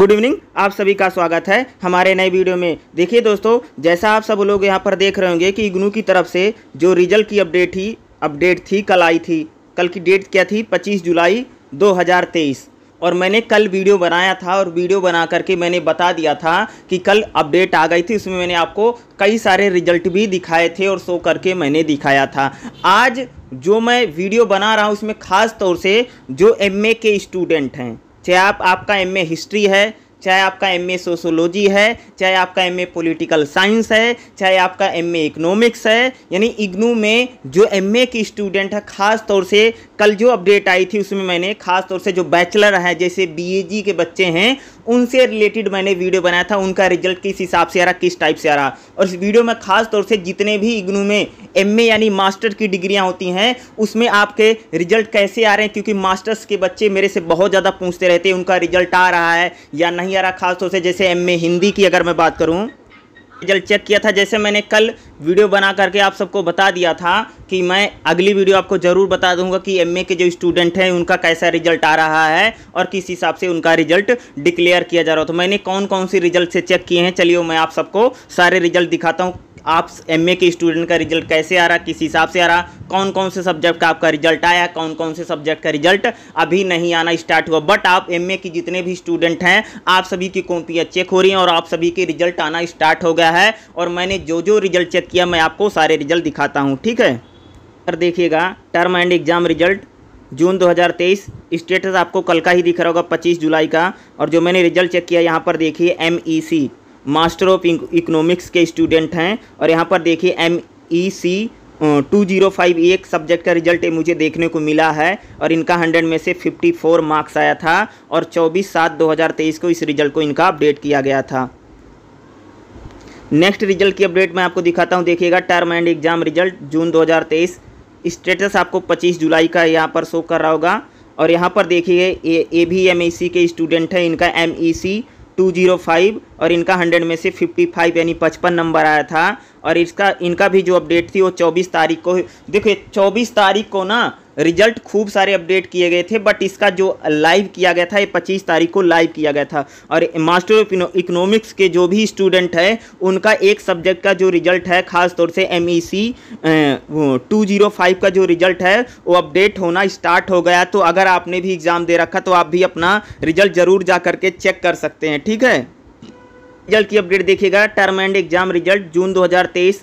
good evening आप सभी का स्वागत है हमारे नए वीडियो में देखिए दोस्तों जैसा आप सब लोग यहाँ पर देख रहे होंगे कि इग्नू की तरफ से जो रिजल्ट की अपडेट ही अपडेट थी कल आई थी कल की डेट क्या थी 25 जुलाई 2023 और मैंने कल वीडियो बनाया था और वीडियो बना करके मैंने बता दिया था कि कल अपडेट आ गई थी उसमें मैंने आपको कई सारे रिजल्ट भी दिखाए थे और शो करके मैंने दिखाया था आज जो मैं वीडियो बना रहा हूँ उसमें ख़ास तौर से जो एम के स्टूडेंट हैं चाहे आप आपका एम ए हिस्ट्री है चाहे आपका एम ए सोशोलॉजी है चाहे आपका एम ए पोलिटिकल साइंस है चाहे आपका एम ए इकनॉमिक्स है यानी इग्नू में जो एम ए की स्टूडेंट है ख़ास तौर से कल जो अपडेट आई थी उसमें मैंने खास तौर से जो बैचलर हैं जैसे बीएजी के बच्चे हैं उनसे रिलेटेड मैंने वीडियो बनाया था उनका रिजल्ट किस हिसाब से आ रहा किस टाइप से आ रहा और इस वीडियो में खास तौर से जितने भी इग्नू में एमए यानी मास्टर की डिग्रियां होती हैं उसमें आपके रिजल्ट कैसे आ रहे हैं क्योंकि मास्टर्स के बच्चे मेरे से बहुत ज़्यादा पूछते रहते हैं उनका रिजल्ट आ रहा है या नहीं आ रहा खासतौर से जैसे एम हिंदी की अगर मैं बात करूँ रिजल्ट चेक किया था जैसे मैंने कल वीडियो बना करके आप सबको बता दिया था कि मैं अगली वीडियो आपको ज़रूर बता दूंगा कि एमए के जो स्टूडेंट हैं उनका कैसा रिजल्ट आ रहा है और किस हिसाब से उनका रिजल्ट डिक्लेयर किया जा रहा हो तो मैंने कौन कौन सी रिजल्ट से चेक किए हैं चलिए मैं आप सबको सारे रिजल्ट दिखाता हूँ आप एम के स्टूडेंट का रिजल्ट कैसे आ रहा किस हिसाब से आ रहा कौन कौन से सब्जेक्ट का आपका रिजल्ट आया कौन कौन से सब्जेक्ट का रिजल्ट अभी नहीं आना स्टार्ट हुआ बट आप ए की जितने भी स्टूडेंट हैं आप सभी की कॉपियाँ चेक हो रही हैं और आप सभी के रिजल्ट आना स्टार्ट हो गया है और मैंने जो जो रिजल्ट चेक किया मैं आपको सारे रिजल्ट दिखाता हूँ ठीक है और देखिएगा term end exam result June 2023 status आपको कल का ही दिख रहा होगा 25 जुलाई का और जो मैंने रिजल्ट चेक किया यहाँ पर देखिए M E C master of economics के स्टूडेंट हैं और यहाँ पर देखिए M E C two zero five एक सब्जेक्ट का रिजल्ट मुझे देखने को मिला है और इनका हंड्रेड में से फिफ्टी फोर मार्क्स आया था और चौबीस सात दो हज़ार तेईस को इस रिजल्ट को इनका अपडेट किया गया था नेक्स्ट रिजल्ट की अपडेट मैं आपको दिखाता हूँ देखिएगा term end exam result June दो हज़ार तेईस स्टेटस आपको पच्चीस जुलाई का यहाँ पर शो कर रहा होगा और यहाँ पर देखिए ए ए भी एम सी e के स्टूडेंट हैं इनका M E C two zero five और इनका हंड्रेड में से फिफ्टी फाइव यानी पचपन नंबर आया था और इसका इनका भी जो अपडेट थी वो चौबीस तारीख को देखिए चौबीस तारीख को ना रिजल्ट खूब सारे अपडेट किए गए थे बट इसका जो लाइव किया गया था ये 25 तारीख को लाइव किया गया था और मास्टर ऑफ इकोनॉमिक्स के जो भी स्टूडेंट है उनका एक सब्जेक्ट का जो रिजल्ट है खास तौर से M E C two zero five का जो रिजल्ट है वो अपडेट होना स्टार्ट हो गया तो अगर आपने भी एग्ज़ाम दे रखा तो आप भी अपना रिजल्ट ज़रूर जा करके चेक कर सकते हैं ठीक है रिजल्ट की अपडेट देखिएगा term end exam result June 2023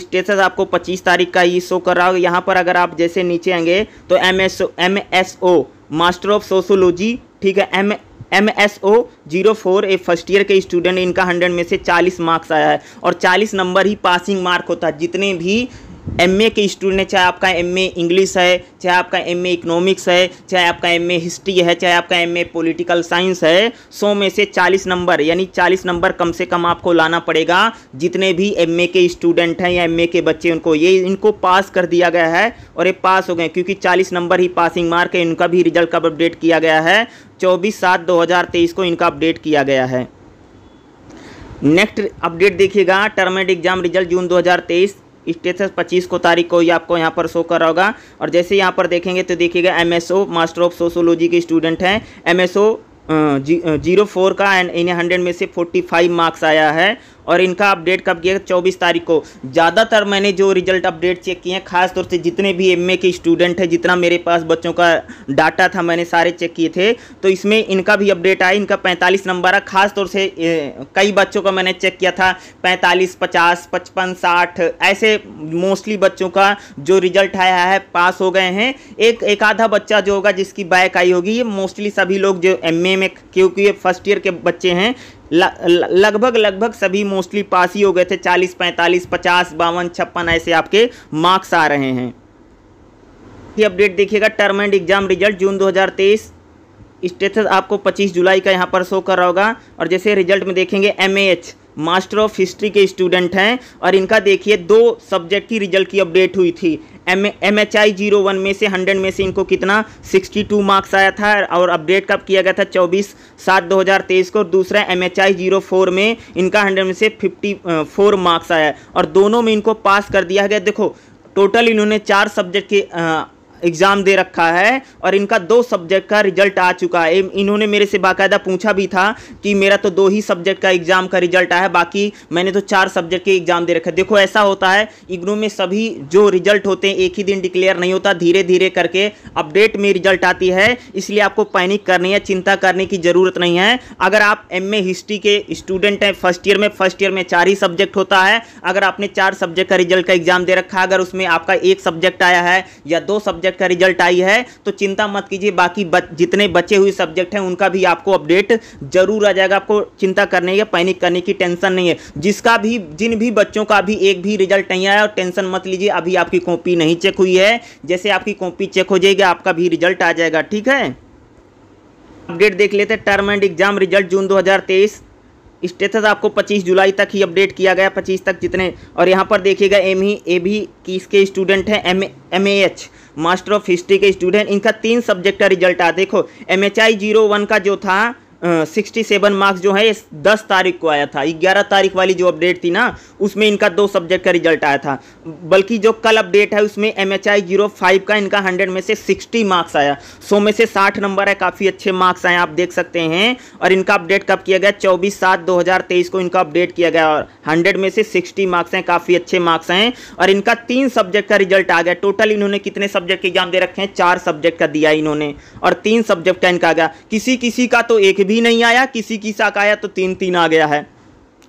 status आपको 25 तारीख का ही शो कर रहा होगा यहाँ पर अगर आप जैसे नीचे आएंगे तो M S M S O master of sociology ठीक है M M S O zero four A first year के स्टूडेंट इनका हंड्रेड में से चालीस मार्क्स आया है और चालीस नंबर ही पासिंग मार्क होता है जितने भी एमए के स्टूडेंट है चाहे आपका एमए इंग्लिश है चाहे आपका एमए इकोनॉमिक्स है चाहे आपका एमए हिस्ट्री है चाहे आपका एमए पॉलिटिकल साइंस है सौ में से चालीस नंबर यानी चालीस नंबर कम से कम आपको लाना पड़ेगा जितने भी एमए के स्टूडेंट हैं या एमए के बच्चे उनको ये इनको पास कर दिया गया है और ये पास हो गए क्योंकि चालीस नंबर ही पासिंग मार्क है इनका भी रिजल्ट कब अपडेट किया गया है चौबीस सात दो को इनका अपडेट किया गया है नेक्स्ट अपडेट देखिएगा टर्मेट एग्जाम रिजल्ट जून तेईस स्टेटस पच्चीस को तारीख को ही आपको यहाँ पर शो कर रहा होगा और जैसे यहाँ पर देखेंगे तो देखिएगा एम मास्टर ऑफ सोशोलॉजी के स्टूडेंट हैं एम जी जीरो फोर का एंड इन्हें हंड्रेड में से फोर्टी फाइव मार्क्स आया है और इनका अपडेट कब किया चौबीस तारीख को ज़्यादातर मैंने जो रिजल्ट अपडेट चेक किए हैं खासतौर से जितने भी एम के स्टूडेंट हैं जितना मेरे पास बच्चों का डाटा था मैंने सारे चेक किए थे तो इसमें इनका भी अपडेट आया इनका पैंतालीस नंबर है खासतौर से कई बच्चों का मैंने चेक किया था पैंतालीस पचास पचपन साठ ऐसे मोस्टली बच्चों का जो रिजल्ट आया है पास हो गए हैं एक एक आधा बच्चा जो होगा जिसकी बैक आई होगी ये मोस्टली सभी लोग जो एम में क्योंकि ये फर्स्ट ईयर के बच्चे हैं लगभग लगभग सभी मोस्टली पास ही हो गए थे चालीस पैंतालीस पचास बावन छप्पन ऐसे आपके मार्क्स आ रहे हैं ये अपडेट देखिएगा term end exam result June 2023 status आपको 25 जुलाई का यहाँ पर शो कर रहा होगा और जैसे रिजल्ट में देखेंगे एम मास्टर ऑफ हिस्ट्री के स्टूडेंट हैं और इनका देखिए दो सब्जेक्ट की रिजल्ट की अपडेट हुई थी M M H I zero one में से हंड्रेड में से इनको कितना सिक्सटी टू मार्क्स आया था और अपडेट कब किया गया था चौबीस सात दो हज़ार तेईस को दूसरा M H I zero four में इनका हंड्रेड में से फिफ्टी फोर मार्क्स आया और दोनों में इनको पास कर दिया गया देखो टोटल इन्होंने चार सब्जेक्ट के एग्ज़ाम दे रखा है और इनका दो सब्जेक्ट का रिजल्ट आ चुका है इन्होंने मेरे से बाकायदा पूछा भी था कि मेरा तो दो ही सब्जेक्ट का एग्ज़ाम का रिजल्ट आया है बाकी मैंने तो चार सब्जेक्ट के एग्ज़ाम दे रखे देखो ऐसा होता है इग्नू में सभी जो रिजल्ट होते हैं एक ही दिन डिक्लेयर नहीं होता धीरे धीरे करके अपडेट में रिजल्ट आती है इसलिए आपको पैनिक करने या चिंता करने की ज़रूरत नहीं है अगर आप एम हिस्ट्री के स्टूडेंट हैं फर्स्ट ईयर में फर्स्ट ईयर में चार ही सब्जेक्ट होता है अगर आपने चार सब्जेक्ट का रिजल्ट का एग्ज़ाम दे रखा है अगर उसमें आपका एक सब्जेक्ट आया है या दो सब्जेक्ट सब्जेक्ट का रिजल्ट आई है तो चिंता मत कीजिए बाकी बच, जितने बचे हुए सब्जेक्ट हैं उनका भी आपको अपडेट जरूर आ जाएगा आपको चिंता करने या पैनिक करने की टेंशन नहीं है जिसका भी जिन भी बच्चों का भी एक भी रिजल्ट नहीं आया और टेंशन मत लीजिए अभी आपकी कॉपी नहीं चेक हुई है जैसे आपकी कॉपी चेक हो जाएगी आपका भी रिजल्ट आ जाएगा ठीक है अपडेट देख लेते हैं term end exam result June 2023 status आपको 25 जुलाई तक ही अपडेट किया गया 25 तक जितने और यहाँ पर देखिएगा एम ही ए भी किस के स्टूडेंट हैं M M A H master of history के स्टूडेंट इनका तीन सब्जेक्ट का रिजल्ट आ देखो M H I zero one का जो था सिक्सटी सेवन मार्क्स जो है ये दस तारीख को आया था ग्यारह तारीख वाली जो अपडेट थी ना उसमें इनका दो सब्जेक्ट का रिजल्ट आया था बल्कि जो कल अपडेट है उसमें M H I zero five का इनका हंड्रेड में से सिक्सटी मार्क्स आया सौ में से साठ नंबर है काफ़ी अच्छे मार्क्स आए आप देख सकते हैं और इनका अपडेट कब किया गया चौबीस सात दो हज़ार तेईस को इनका अपडेट किया गया और हंड्रेड में से सिक्सटी मार्क्स हैं काफ़ी अच्छे मार्क्स हैं और इनका तीन सब्जेक्ट का रिजल्ट आ गया टोटल इन्होंने कितने सब्जेक्ट के एग्जाम दे रखे हैं चार सब्जेक्ट का दिया इन्होंने और तीन सब्जेक्ट का इनका आ गया किसी किसी का तो एक भी नहीं आया किसी की शाखा आया तो तीन तीन आ गया है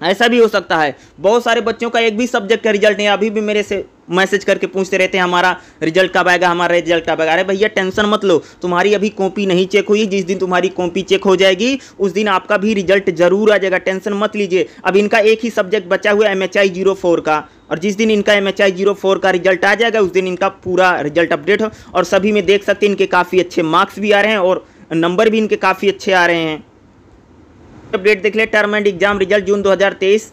ऐसा भी हो सकता है बहुत सारे बच्चों का एक भी सब्जेक्ट का रिजल्ट नहीं अभी भी मेरे से मैसेज करके पूछते रहते हैं हमारा रिजल्ट कब आएगा हमारा रिजल्ट कब आएगा अरे भैया टेंशन मत लो तुम्हारी अभी कॉपी नहीं चेक हुई जिस दिन तुम्हारी कॉपी चेक हो जाएगी उस दिन आपका भी रिजल्ट जरूर आ जाएगा टेंशन मत लीजिए अब इनका एक ही सब्जेक्ट बचा हुआ M H I zero four का और जिस दिन इनका M H I zero four का रिजल्ट आ जाएगा उस दिन इनका पूरा रिजल्ट अपडेट हो और सभी में देख सकते हैं इनके काफ़ी अच्छे मार्क्स भी आ रहे हैं और नंबर भी इनके काफ़ी अच्छे आ रहे हैं अपडेट देख ले term end exam result June 2023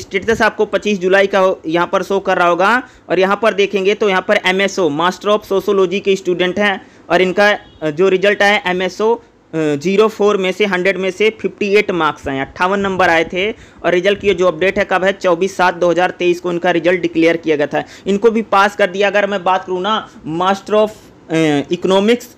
status आपको 25 जुलाई का यहाँ पर शो कर रहा होगा और यहाँ पर देखेंगे तो यहाँ पर एमएसओ मास्टर ऑफ सोशोलॉजी के स्टूडेंट हैं और इनका जो रिजल्ट आया एमएसओ जीरो फोर में से हंड्रेड में से फिफ्टी एट मार्क्स आए अट्ठावन नंबर आए थे और रिजल्ट की जो अपडेट है कब है चौबीस सात दो हज़ार तेईस को इनका रिजल्ट डिक्लेयर किया गया था इनको भी पास कर दिया अगर मैं बात करूँ ना master of economics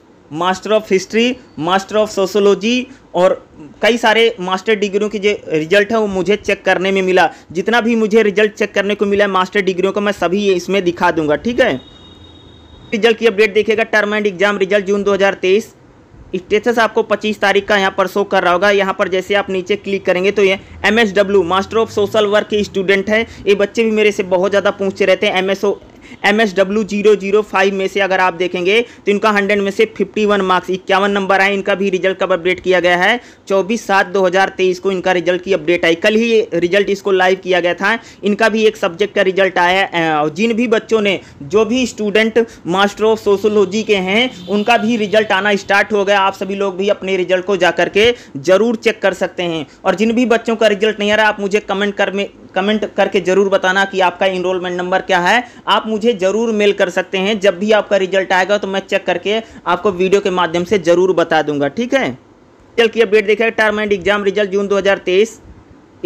master of history master of sociology और कई सारे मास्टर डिग्रियों के जो रिजल्ट है वो मुझे चेक करने में मिला जितना भी मुझे रिजल्ट चेक करने को मिला मास्टर डिग्रियों का मैं सभी इसमें दिखा दूंगा ठीक है रिजल्ट की अपडेट देखिएगा term end exam result June 2023 status आपको 25 तारीख का यहाँ पर शो कर रहा होगा यहाँ पर जैसे आप नीचे क्लिक करेंगे तो ये M master of social work के स्टूडेंट हैं ये बच्चे भी मेरे से बहुत ज़्यादा पूछते रहते हैं M M S W zero zero five में से अगर आप देखेंगे तो इनका हंड्रेड में से फिफ्टी वन मार्क्स इक्यावन नंबर आए इनका भी रिजल्ट कब अपडेट किया गया है चौबीस सात दो हज़ार तेईस को इनका रिजल्ट की अपडेट आई कल ही रिजल्ट इसको लाइव किया गया था इनका भी एक सब्जेक्ट का रिजल्ट आया और जिन भी बच्चों ने जो भी स्टूडेंट मास्टर ऑफ सोशोलॉजी के हैं उनका भी रिजल्ट आना स्टार्ट हो गया आप सभी लोग भी अपने रिजल्ट को जा करके ज़रूर चेक कर सकते हैं और जिन भी बच्चों का रिजल्ट नहीं आ रहा आप मुझे कमेंट कर में कमेंट करके ज़रूर बताना कि आपका इनरोलमेंट नंबर क्या है आप मुझे मुझे ज़रूर मेल कर सकते हैं जब भी आपका रिजल्ट आएगा तो मैं चेक करके आपको वीडियो के माध्यम से ज़रूर बता दूंगा ठीक है चल की अपडेट देखिए term end exam result June 2023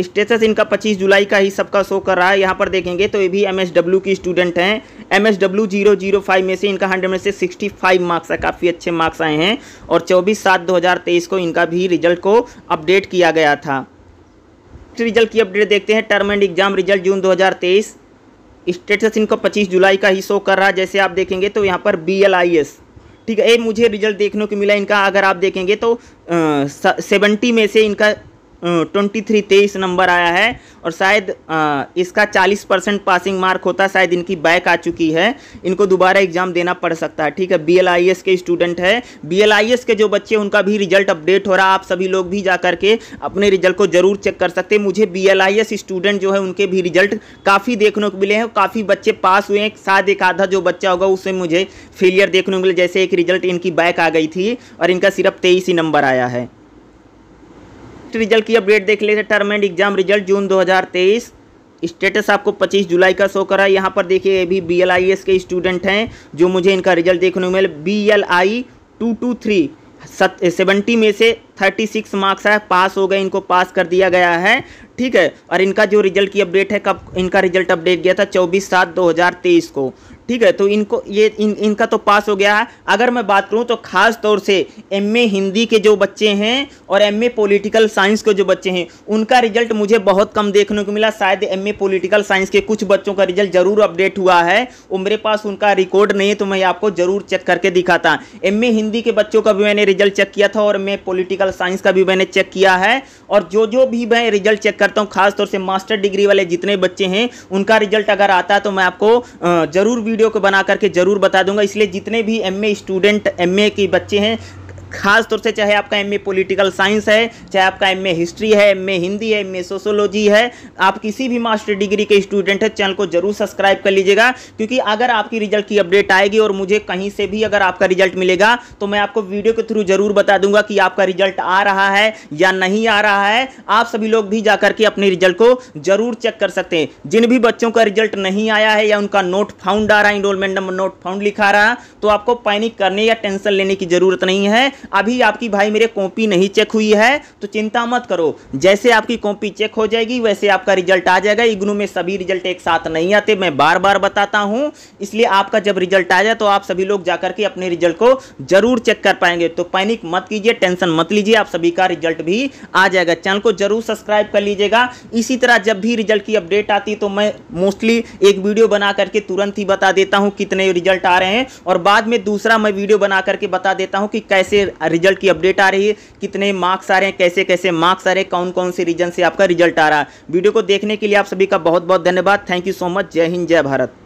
status इनका 25 जुलाई का ही सबका शो कर रहा है यहाँ पर देखेंगे तो ये भी एम की स्टूडेंट हैं एम एस में से इनका 100 में से 65 मार्क्स है काफ़ी अच्छे मार्क्स आए हैं और 24 सात 2023 को इनका भी रिजल्ट को अपडेट किया गया था रिजल्ट की अपडेट देखते हैं term end exam result June दो स्टेटस इनका 25 जुलाई का ही शो कर रहा है जैसे आप देखेंगे तो यहाँ पर बी एल आई एस ठीक है ये मुझे रिजल्ट देखने को मिला इनका अगर आप देखेंगे तो सेवेंटी में से इनका ट्वेंटी थ्री तेईस नंबर आया है और शायद इसका चालीस परसेंट पासिंग मार्क होता शायद इनकी बैक आ चुकी है इनको दोबारा एग्जाम देना पड़ सकता है ठीक है बी एल आई एस के स्टूडेंट है बी एल आई एस के जो बच्चे उनका भी रिजल्ट अपडेट हो रहा आप सभी लोग भी जा करके अपने रिजल्ट को जरूर चेक कर सकते मुझे B L I S student जो है उनके भी रिजल्ट काफ़ी देखने को मिले हैं काफ़ी बच्चे पास हुए हैं शायद एक आधा जो बच्चा होगा उससे मुझे फेलियर देखने को मिले जैसे एक रिजल्ट इनकी बैक आ गई थी और इनका सिर्फ तेईस ही नंबर आया है रिजल्ट की अपडेट देख लेते हैं term end exam result June 2023 status आपको 25 जुलाई का शो करा यहाँ पर देखिए ये भी बी के स्टूडेंट हैं जो मुझे इनका रिजल्ट देखने को मिले B L I two two three seventy में से थर्टी सिक्स मार्क्स है पास हो गए इनको पास कर दिया गया है ठीक है और इनका जो रिजल्ट की अपडेट है कब इनका रिजल्ट अपडेट गया था चौबीस सात दो हज़ार तेईस को ठीक है तो इनको ये इन इनका तो पास हो गया है अगर मैं बात करूँ तो ख़ास तौर से एम हिंदी के जो बच्चे हैं और एम पॉलिटिकल साइंस के जो बच्चे हैं उनका रिजल्ट मुझे बहुत कम देखने को मिला शायद एम पॉलिटिकल साइंस के कुछ बच्चों का रिजल्ट ज़रूर अपडेट हुआ है और मेरे पास उनका रिकॉर्ड नहीं है तो मैं आपको ज़रूर चेक करके दिखाता एम हिंदी के बच्चों का भी मैंने रिजल्ट चेक किया था और ए पॉलिटिकल साइंस का भी मैंने चेक किया है और जो जो भी मैं रिजल्ट चेक करता हूँ खासतौर से मास्टर डिग्री वाले जितने बच्चे हैं उनका रिजल्ट अगर आता है तो मैं आपको ज़रूर वीडियो को बना करके ज़रूर बता दूंगा इसलिए जितने भी एम स्टूडेंट एम के बच्चे हैं खास तौर से चाहे आपका एम ए पोलिटिकल साइंस है चाहे आपका एम ए हिस्ट्री है एम ए हिंदी है एम ए सोशोलॉजी है आप किसी भी मास्टर डिग्री के स्टूडेंट है चैनल को जरूर सब्सक्राइब कर लीजिएगा क्योंकि अगर आपकी रिजल्ट की अपडेट आएगी और मुझे कहीं से भी अगर आपका रिजल्ट मिलेगा तो मैं आपको वीडियो के थ्रू जरूर बता दूंगा कि आपका रिजल्ट आ रहा है या नहीं आ रहा है आप सभी लोग भी जाकर के अपने रिजल्ट को जरूर चेक कर सकते हैं जिन भी बच्चों का रिजल्ट नहीं आया है या उनका नोट फाउंड आ रहा है इनरोलमेंट नंबर नोट फाउंड लिखा रहा तो आपको पैनिक करने या टेंशन लेने की जरूरत नहीं है अभी आपकी भाई मेरे कॉपी नहीं चेक हुई है तो चिंता मत करो जैसे आपकी कॉपी चेक हो जाएगी वैसे आपका रिजल्ट आ जाएगा इग्नू में सभी रिजल्ट एक साथ नहीं आते मैं बार बार बताता हूँ इसलिए आपका जब रिजल्ट आ जाए तो आप सभी लोग जाकर के अपने रिजल्ट को जरूर चेक कर पाएंगे तो पैनिक मत कीजिए टेंशन मत लीजिए आप सभी का रिजल्ट भी आ जाएगा चैनल को जरूर सब्सक्राइब कर लीजिएगा इसी तरह जब भी रिजल्ट की अपडेट आती है तो मैं मोस्टली एक वीडियो बना करके तुरंत ही बता देता हूँ कितने रिजल्ट आ रहे हैं और बाद में दूसरा मैं वीडियो बना करके बता देता हूँ कि कैसे रिजल्ट की अपडेट आ रही है कितने मार्क्स आ रहे हैं कैसे कैसे मार्क्स आ रहे हैं कौन कौन से रीजन से आपका रिजल्ट आ रहा है वीडियो को देखने के लिए आप सभी का बहुत बहुत धन्यवाद थैंक यू सो मच जय हिंद जय भारत